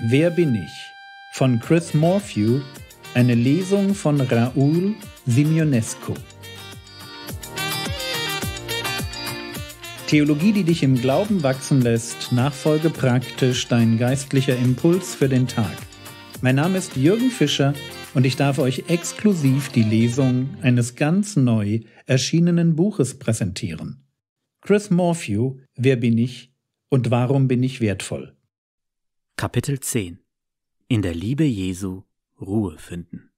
Wer bin ich? von Chris Morphew, eine Lesung von Raoul Simionescu. Theologie, die dich im Glauben wachsen lässt, nachfolge praktisch dein geistlicher Impuls für den Tag. Mein Name ist Jürgen Fischer und ich darf euch exklusiv die Lesung eines ganz neu erschienenen Buches präsentieren. Chris Morphew, Wer bin ich und warum bin ich wertvoll? Kapitel 10 In der Liebe Jesu Ruhe finden.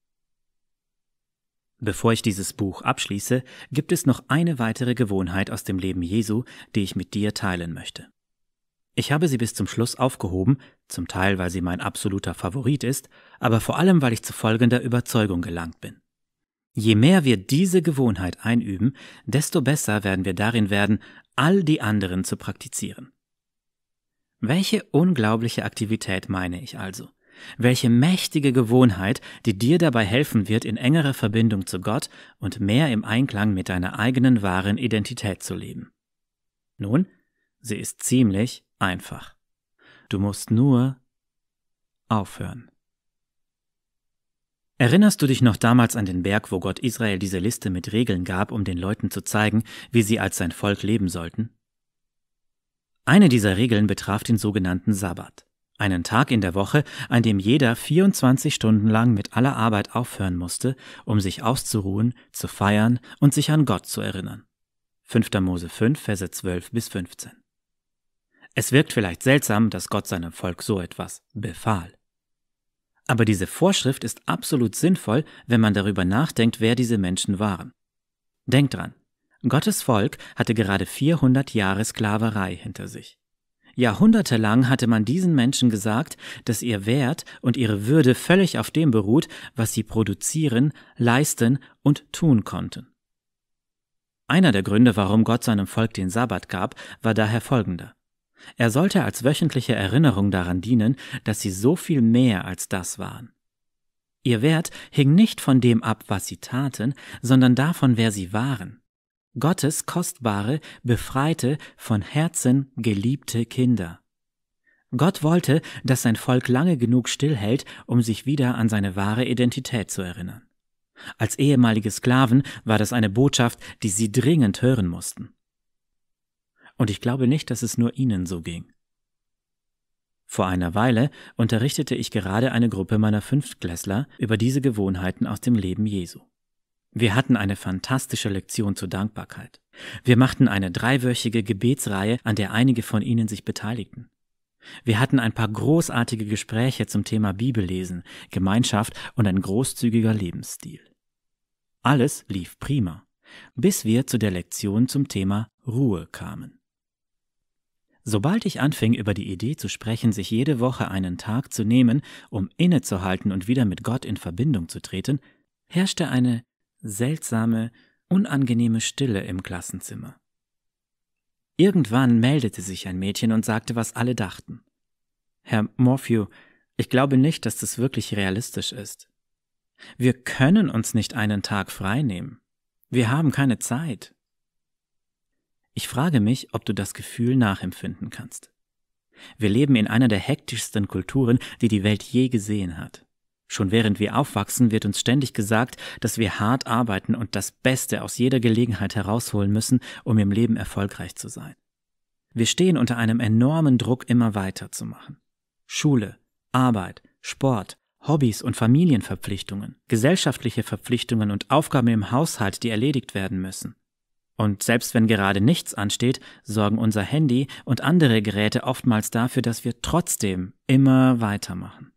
Bevor ich dieses Buch abschließe, gibt es noch eine weitere Gewohnheit aus dem Leben Jesu, die ich mit dir teilen möchte. Ich habe sie bis zum Schluss aufgehoben, zum Teil weil sie mein absoluter Favorit ist, aber vor allem weil ich zu folgender Überzeugung gelangt bin. Je mehr wir diese Gewohnheit einüben, desto besser werden wir darin werden, all die anderen zu praktizieren. Welche unglaubliche Aktivität meine ich also? Welche mächtige Gewohnheit, die dir dabei helfen wird, in engerer Verbindung zu Gott und mehr im Einklang mit deiner eigenen wahren Identität zu leben. Nun, sie ist ziemlich einfach. Du musst nur aufhören. Erinnerst du dich noch damals an den Berg, wo Gott Israel diese Liste mit Regeln gab, um den Leuten zu zeigen, wie sie als sein Volk leben sollten? Eine dieser Regeln betraf den sogenannten Sabbat, einen Tag in der Woche, an dem jeder 24 Stunden lang mit aller Arbeit aufhören musste, um sich auszuruhen, zu feiern und sich an Gott zu erinnern. 5. Mose 5, Verse 12 bis 15. Es wirkt vielleicht seltsam, dass Gott seinem Volk so etwas befahl. Aber diese Vorschrift ist absolut sinnvoll, wenn man darüber nachdenkt, wer diese Menschen waren. Denkt dran, Gottes Volk hatte gerade 400 Jahre Sklaverei hinter sich. Jahrhundertelang hatte man diesen Menschen gesagt, dass ihr Wert und ihre Würde völlig auf dem beruht, was sie produzieren, leisten und tun konnten. Einer der Gründe, warum Gott seinem Volk den Sabbat gab, war daher folgender. Er sollte als wöchentliche Erinnerung daran dienen, dass sie so viel mehr als das waren. Ihr Wert hing nicht von dem ab, was sie taten, sondern davon, wer sie waren. Gottes kostbare, befreite, von Herzen geliebte Kinder. Gott wollte, dass sein Volk lange genug stillhält, um sich wieder an seine wahre Identität zu erinnern. Als ehemalige Sklaven war das eine Botschaft, die sie dringend hören mussten. Und ich glaube nicht, dass es nur ihnen so ging. Vor einer Weile unterrichtete ich gerade eine Gruppe meiner Fünftklässler über diese Gewohnheiten aus dem Leben Jesu. Wir hatten eine fantastische Lektion zur Dankbarkeit. Wir machten eine dreiwöchige Gebetsreihe, an der einige von Ihnen sich beteiligten. Wir hatten ein paar großartige Gespräche zum Thema Bibellesen, Gemeinschaft und ein großzügiger Lebensstil. Alles lief prima, bis wir zu der Lektion zum Thema Ruhe kamen. Sobald ich anfing, über die Idee zu sprechen, sich jede Woche einen Tag zu nehmen, um innezuhalten und wieder mit Gott in Verbindung zu treten, herrschte eine seltsame, unangenehme Stille im Klassenzimmer. Irgendwann meldete sich ein Mädchen und sagte, was alle dachten. Herr Morphew, ich glaube nicht, dass das wirklich realistisch ist. Wir können uns nicht einen Tag frei nehmen. Wir haben keine Zeit. Ich frage mich, ob du das Gefühl nachempfinden kannst. Wir leben in einer der hektischsten Kulturen, die die Welt je gesehen hat. Schon während wir aufwachsen, wird uns ständig gesagt, dass wir hart arbeiten und das Beste aus jeder Gelegenheit herausholen müssen, um im Leben erfolgreich zu sein. Wir stehen unter einem enormen Druck, immer weiterzumachen. Schule, Arbeit, Sport, Hobbys und Familienverpflichtungen, gesellschaftliche Verpflichtungen und Aufgaben im Haushalt, die erledigt werden müssen. Und selbst wenn gerade nichts ansteht, sorgen unser Handy und andere Geräte oftmals dafür, dass wir trotzdem immer weitermachen.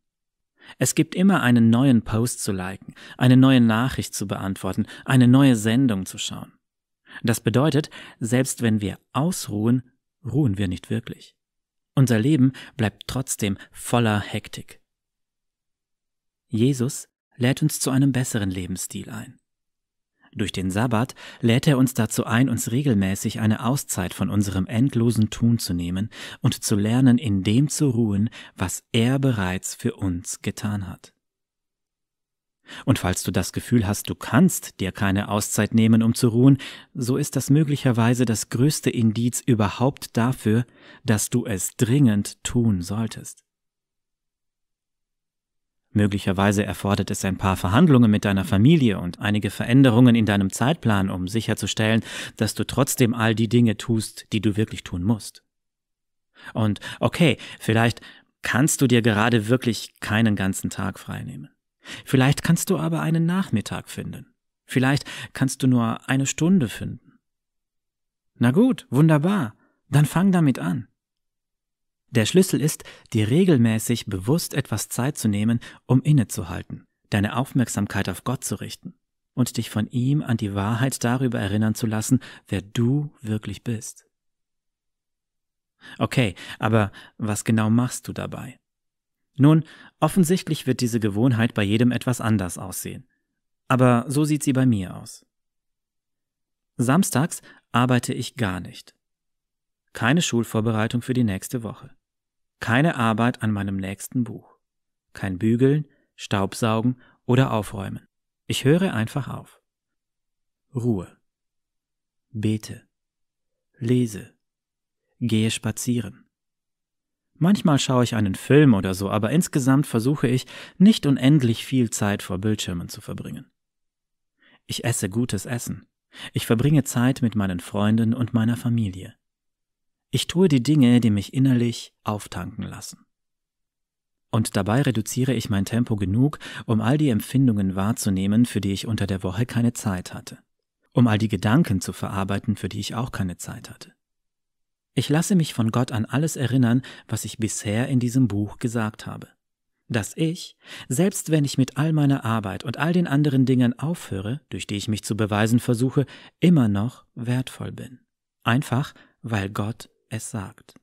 Es gibt immer einen neuen Post zu liken, eine neue Nachricht zu beantworten, eine neue Sendung zu schauen. Das bedeutet, selbst wenn wir ausruhen, ruhen wir nicht wirklich. Unser Leben bleibt trotzdem voller Hektik. Jesus lädt uns zu einem besseren Lebensstil ein. Durch den Sabbat lädt er uns dazu ein, uns regelmäßig eine Auszeit von unserem endlosen Tun zu nehmen und zu lernen, in dem zu ruhen, was er bereits für uns getan hat. Und falls du das Gefühl hast, du kannst dir keine Auszeit nehmen, um zu ruhen, so ist das möglicherweise das größte Indiz überhaupt dafür, dass du es dringend tun solltest. Möglicherweise erfordert es ein paar Verhandlungen mit deiner Familie und einige Veränderungen in deinem Zeitplan, um sicherzustellen, dass du trotzdem all die Dinge tust, die du wirklich tun musst. Und okay, vielleicht kannst du dir gerade wirklich keinen ganzen Tag freinehmen. Vielleicht kannst du aber einen Nachmittag finden. Vielleicht kannst du nur eine Stunde finden. Na gut, wunderbar. Dann fang damit an. Der Schlüssel ist, dir regelmäßig bewusst etwas Zeit zu nehmen, um innezuhalten, deine Aufmerksamkeit auf Gott zu richten und dich von ihm an die Wahrheit darüber erinnern zu lassen, wer du wirklich bist. Okay, aber was genau machst du dabei? Nun, offensichtlich wird diese Gewohnheit bei jedem etwas anders aussehen. Aber so sieht sie bei mir aus. Samstags arbeite ich gar nicht. Keine Schulvorbereitung für die nächste Woche keine Arbeit an meinem nächsten Buch, kein Bügeln, Staubsaugen oder Aufräumen. Ich höre einfach auf. Ruhe. Bete. Lese. Gehe spazieren. Manchmal schaue ich einen Film oder so, aber insgesamt versuche ich, nicht unendlich viel Zeit vor Bildschirmen zu verbringen. Ich esse gutes Essen. Ich verbringe Zeit mit meinen Freunden und meiner Familie. Ich tue die Dinge, die mich innerlich auftanken lassen. Und dabei reduziere ich mein Tempo genug, um all die Empfindungen wahrzunehmen, für die ich unter der Woche keine Zeit hatte. Um all die Gedanken zu verarbeiten, für die ich auch keine Zeit hatte. Ich lasse mich von Gott an alles erinnern, was ich bisher in diesem Buch gesagt habe. Dass ich, selbst wenn ich mit all meiner Arbeit und all den anderen Dingen aufhöre, durch die ich mich zu beweisen versuche, immer noch wertvoll bin. Einfach, weil Gott es sagt.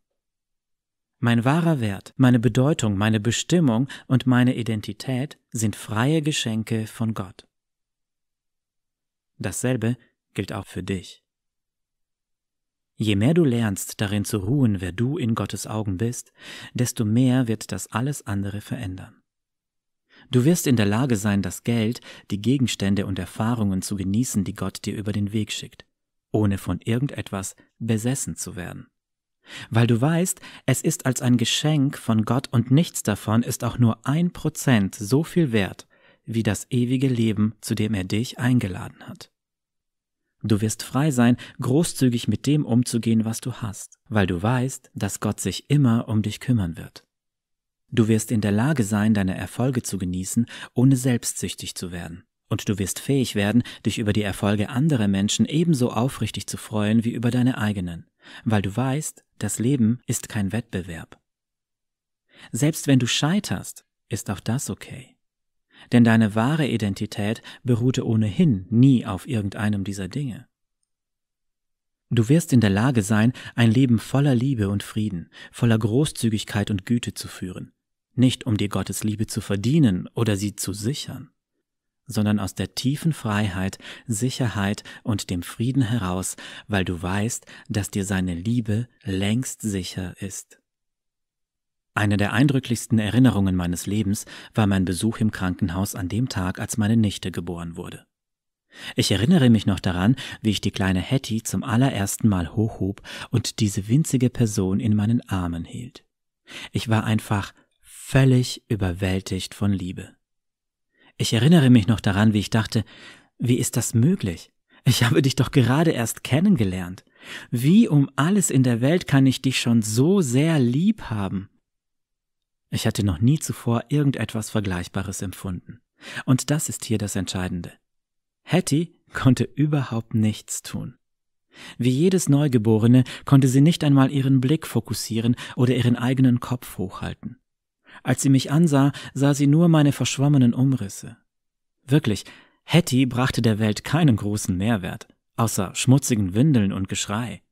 Mein wahrer Wert, meine Bedeutung, meine Bestimmung und meine Identität sind freie Geschenke von Gott. Dasselbe gilt auch für dich. Je mehr du lernst darin zu ruhen, wer du in Gottes Augen bist, desto mehr wird das alles andere verändern. Du wirst in der Lage sein, das Geld, die Gegenstände und Erfahrungen zu genießen, die Gott dir über den Weg schickt, ohne von irgendetwas besessen zu werden. Weil du weißt, es ist als ein Geschenk von Gott und nichts davon ist auch nur ein Prozent so viel wert wie das ewige Leben, zu dem er dich eingeladen hat. Du wirst frei sein, großzügig mit dem umzugehen, was du hast, weil du weißt, dass Gott sich immer um dich kümmern wird. Du wirst in der Lage sein, deine Erfolge zu genießen, ohne selbstsüchtig zu werden. Und du wirst fähig werden, dich über die Erfolge anderer Menschen ebenso aufrichtig zu freuen wie über deine eigenen, weil du weißt, das Leben ist kein Wettbewerb. Selbst wenn du scheiterst, ist auch das okay. Denn deine wahre Identität beruhte ohnehin nie auf irgendeinem dieser Dinge. Du wirst in der Lage sein, ein Leben voller Liebe und Frieden, voller Großzügigkeit und Güte zu führen, nicht um dir Gottes Liebe zu verdienen oder sie zu sichern sondern aus der tiefen Freiheit, Sicherheit und dem Frieden heraus, weil du weißt, dass dir seine Liebe längst sicher ist. Eine der eindrücklichsten Erinnerungen meines Lebens war mein Besuch im Krankenhaus an dem Tag, als meine Nichte geboren wurde. Ich erinnere mich noch daran, wie ich die kleine Hetty zum allerersten Mal hochhob und diese winzige Person in meinen Armen hielt. Ich war einfach völlig überwältigt von Liebe. Ich erinnere mich noch daran, wie ich dachte, wie ist das möglich? Ich habe dich doch gerade erst kennengelernt. Wie um alles in der Welt kann ich dich schon so sehr lieb haben? Ich hatte noch nie zuvor irgendetwas Vergleichbares empfunden. Und das ist hier das Entscheidende. Hattie konnte überhaupt nichts tun. Wie jedes Neugeborene konnte sie nicht einmal ihren Blick fokussieren oder ihren eigenen Kopf hochhalten. Als sie mich ansah, sah sie nur meine verschwommenen Umrisse. Wirklich, Hetty brachte der Welt keinen großen Mehrwert, außer schmutzigen Windeln und Geschrei.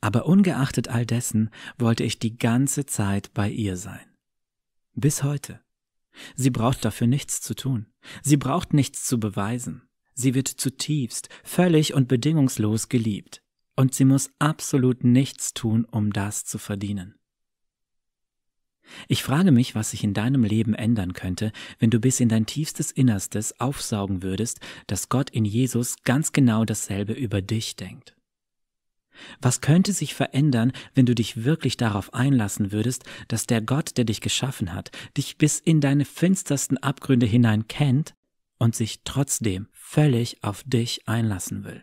Aber ungeachtet all dessen wollte ich die ganze Zeit bei ihr sein. Bis heute. Sie braucht dafür nichts zu tun. Sie braucht nichts zu beweisen. Sie wird zutiefst, völlig und bedingungslos geliebt. Und sie muss absolut nichts tun, um das zu verdienen. Ich frage mich, was sich in deinem Leben ändern könnte, wenn du bis in dein tiefstes Innerstes aufsaugen würdest, dass Gott in Jesus ganz genau dasselbe über dich denkt. Was könnte sich verändern, wenn du dich wirklich darauf einlassen würdest, dass der Gott, der dich geschaffen hat, dich bis in deine finstersten Abgründe hinein kennt und sich trotzdem völlig auf dich einlassen will?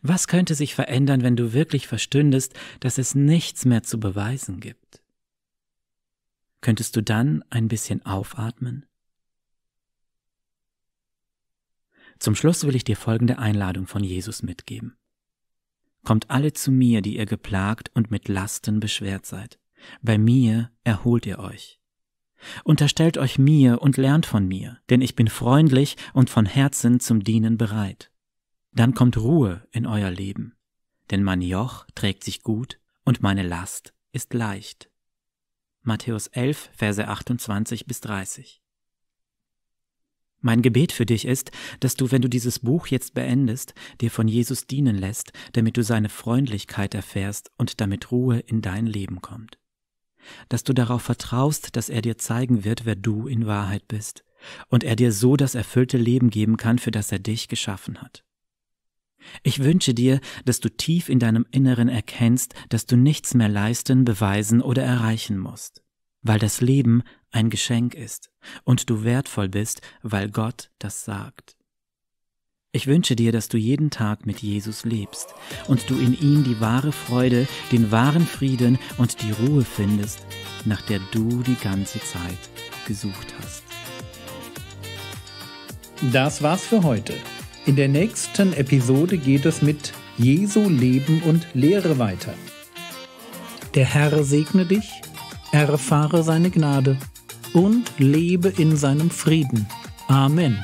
Was könnte sich verändern, wenn du wirklich verstündest, dass es nichts mehr zu beweisen gibt? Könntest du dann ein bisschen aufatmen? Zum Schluss will ich dir folgende Einladung von Jesus mitgeben. Kommt alle zu mir, die ihr geplagt und mit Lasten beschwert seid. Bei mir erholt ihr euch. Unterstellt euch mir und lernt von mir, denn ich bin freundlich und von Herzen zum Dienen bereit. Dann kommt Ruhe in euer Leben, denn mein Joch trägt sich gut und meine Last ist leicht. Matthäus 11, Verse 28 bis 30. Mein Gebet für dich ist, dass du, wenn du dieses Buch jetzt beendest, dir von Jesus dienen lässt, damit du seine Freundlichkeit erfährst und damit Ruhe in dein Leben kommt. Dass du darauf vertraust, dass er dir zeigen wird, wer du in Wahrheit bist, und er dir so das erfüllte Leben geben kann, für das er dich geschaffen hat. Ich wünsche dir, dass du tief in deinem Inneren erkennst, dass du nichts mehr leisten, beweisen oder erreichen musst, weil das Leben ein Geschenk ist und du wertvoll bist, weil Gott das sagt. Ich wünsche dir, dass du jeden Tag mit Jesus lebst und du in ihm die wahre Freude, den wahren Frieden und die Ruhe findest, nach der du die ganze Zeit gesucht hast. Das war's für heute. In der nächsten Episode geht es mit Jesu Leben und Lehre weiter. Der Herr segne dich, erfahre seine Gnade und lebe in seinem Frieden. Amen.